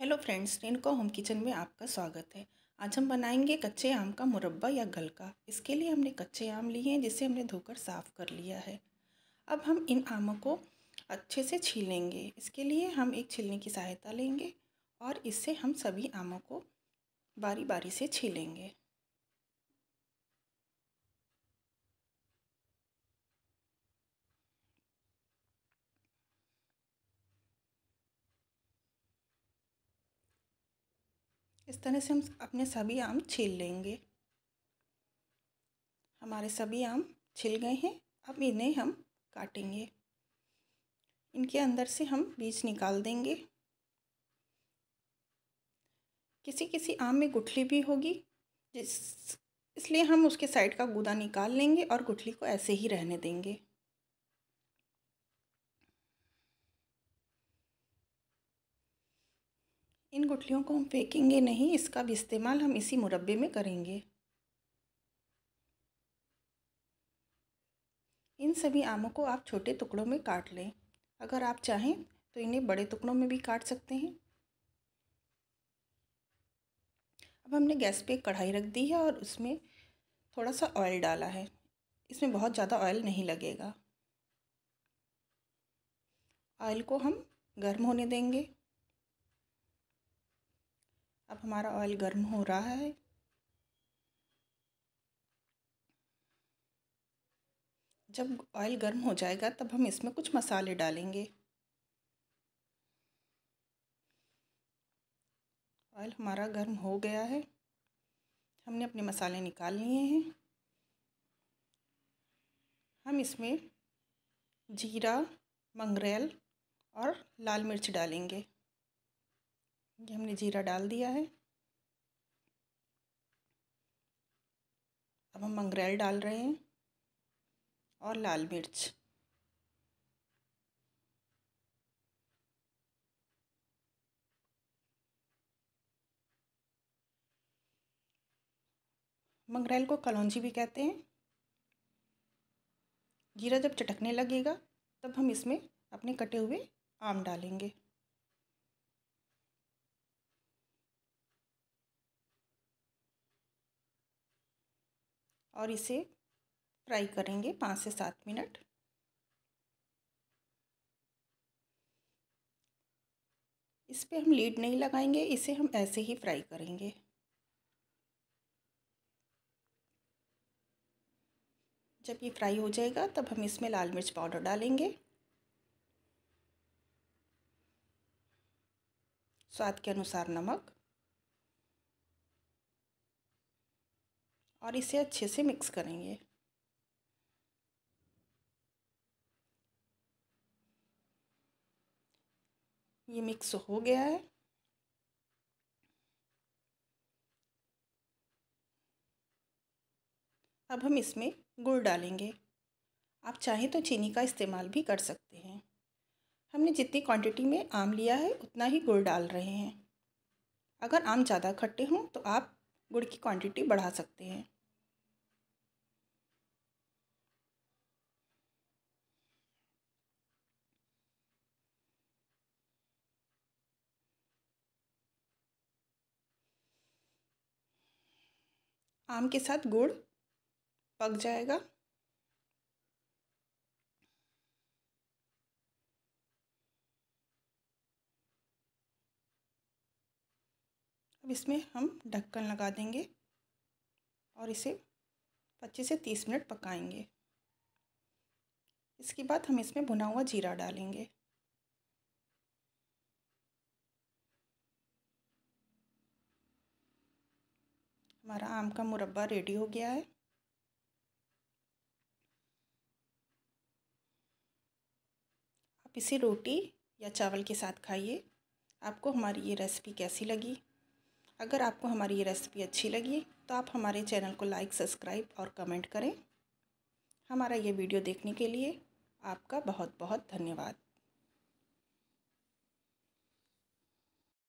hello friends Renco home kitchen में आपका स्वागत है आज हम बनाएंगे कच्चे आम का मुरब्बा या गलका इसके लिए हमने कच्चे आम लिए हैं जिसे हमने धोकर साफ़ कर लिया है अब हम इन आमों को अच्छे से छीलेंगे इसके लिए हम एक छिलने की सहायता लेंगे और इससे हम सभी आमों को बारी बारी से छीलेंगे इस तरह से हम अपने सभी आम छील लेंगे हमारे सभी आम छिल गए हैं अब इन्हें हम काटेंगे इनके अंदर से हम बीज निकाल देंगे किसी किसी आम में गुठली भी होगी जिस इसलिए हम उसके साइड का गूदा निकाल लेंगे और गुठली को ऐसे ही रहने देंगे इन गुठलियों को हम फेंकेंगे नहीं इसका भी इस्तेमाल हम इसी मुरब्बे में करेंगे इन सभी आमों को आप छोटे टुकड़ों में काट लें अगर आप चाहें तो इन्हें बड़े टुकड़ों में भी काट सकते हैं अब हमने गैस पे कढ़ाई रख दी है और उसमें थोड़ा सा ऑयल डाला है इसमें बहुत ज़्यादा ऑयल नहीं लगेगा ऑयल को हम गर्म होने देंगे अब हमारा ऑयल गर्म हो रहा है जब ऑयल गर्म हो जाएगा तब हम इसमें कुछ मसाले डालेंगे ऑयल हमारा गर्म हो गया है हमने अपने मसाले निकाल लिए हैं हम इसमें जीरा मंगरेल और लाल मिर्च डालेंगे ये हमने जीरा डाल दिया है अब हम मंगरेल डाल रहे हैं और लाल मिर्च मंगरेल को कलौजी भी कहते हैं जीरा जब चटकने लगेगा तब हम इसमें अपने कटे हुए आम डालेंगे और इसे फ्राई करेंगे पाँच से सात मिनट इस पर हम लीड नहीं लगाएंगे इसे हम ऐसे ही फ्राई करेंगे जब ये फ्राई हो जाएगा तब हम इसमें लाल मिर्च पाउडर डालेंगे स्वाद के अनुसार नमक और इसे अच्छे से मिक्स करेंगे ये मिक्स हो गया है अब हम इसमें गुड़ डालेंगे आप चाहें तो चीनी का इस्तेमाल भी कर सकते हैं हमने जितनी क्वांटिटी में आम लिया है उतना ही गुड़ डाल रहे हैं अगर आम ज़्यादा खट्टे हों तो आप गुड़ की क्वांटिटी बढ़ा सकते हैं आम के साथ गुड़ पक जाएगा अब इसमें हम ढक्कन लगा देंगे और इसे 25 से 30 मिनट पकाएंगे इसके बाद हम इसमें भुना हुआ जीरा डालेंगे हमारा आम का मुरब्बा रेडी हो गया है आप इसे रोटी या चावल के साथ खाइए आपको हमारी ये रेसिपी कैसी लगी अगर आपको हमारी ये रेसिपी अच्छी लगी तो आप हमारे चैनल को लाइक सब्सक्राइब और कमेंट करें हमारा ये वीडियो देखने के लिए आपका बहुत बहुत धन्यवाद